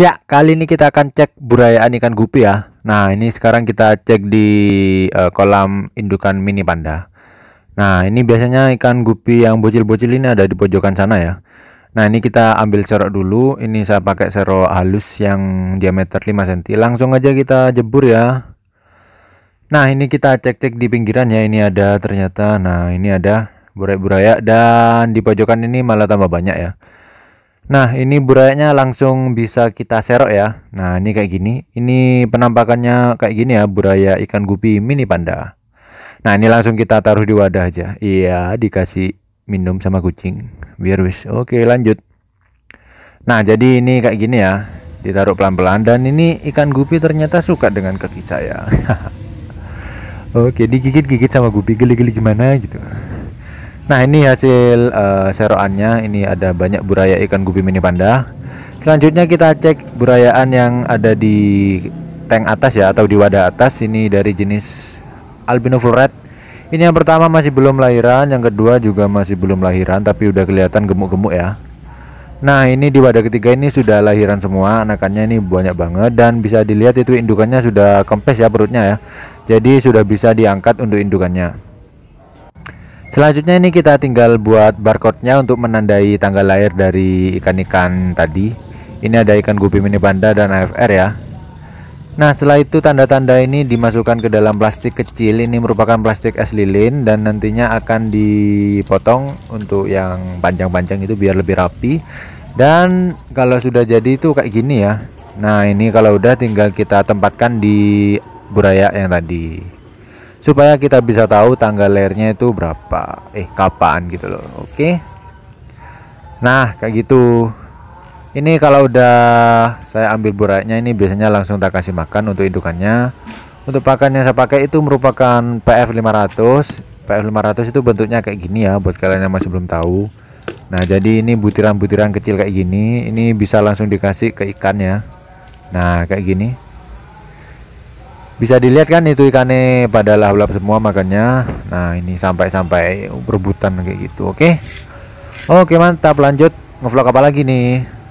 Ya, kali ini kita akan cek burayaan ikan gupi ya. Nah, ini sekarang kita cek di uh, kolam indukan mini panda. Nah, ini biasanya ikan gupi yang bocil-bocil ini ada di pojokan sana ya. Nah, ini kita ambil serok dulu. Ini saya pakai serok halus yang diameter 5 cm. Langsung aja kita jebur ya. Nah, ini kita cek-cek di pinggiran ya. Ini ada ternyata. Nah, ini ada burayak-burayak dan di pojokan ini malah tambah banyak ya. Nah, ini burayanya langsung bisa kita serok ya. Nah, ini kayak gini. Ini penampakannya kayak gini ya, buraya ikan gupi mini panda. Nah, ini langsung kita taruh di wadah aja. Iya, dikasih minum sama kucing. Biar wis. Oke, lanjut. Nah, jadi ini kayak gini ya. Ditaruh pelan-pelan dan ini ikan gupi ternyata suka dengan kaki saya. Oke, digigit-gigit sama gupi geli-geli gimana gitu. Nah ini hasil uh, seroannya ini ada banyak buraya ikan gupi mini panda Selanjutnya kita cek burayaan yang ada di tank atas ya atau di wadah atas ini dari jenis albino full red Ini yang pertama masih belum lahiran yang kedua juga masih belum lahiran tapi udah kelihatan gemuk-gemuk ya Nah ini di wadah ketiga ini sudah lahiran semua anakannya ini banyak banget dan bisa dilihat itu indukannya sudah kempes ya perutnya ya Jadi sudah bisa diangkat untuk indukannya Selanjutnya ini kita tinggal buat barcode-nya untuk menandai tanggal lahir dari ikan-ikan tadi. Ini ada ikan gupi mini panda dan AFR ya. Nah setelah itu tanda-tanda ini dimasukkan ke dalam plastik kecil Ini merupakan plastik es lilin dan nantinya akan dipotong untuk yang panjang-panjang itu biar lebih rapi Dan kalau sudah jadi itu kayak gini ya Nah ini kalau udah tinggal kita tempatkan di buraya yang tadi supaya kita bisa tahu tanggal lahirnya itu berapa eh kapan gitu loh oke okay? nah kayak gitu ini kalau udah saya ambil buraknya ini biasanya langsung tak kasih makan untuk indukannya untuk pakan yang saya pakai itu merupakan PF500 PF500 itu bentuknya kayak gini ya buat kalian yang masih belum tahu nah jadi ini butiran-butiran kecil kayak gini ini bisa langsung dikasih ke ikan ya nah kayak gini bisa dilihat kan itu ikannya pada lahap-lahap semua makannya nah ini sampai-sampai berebutan kayak gitu oke okay? oke okay, mantap lanjut ngevlog apa lagi nih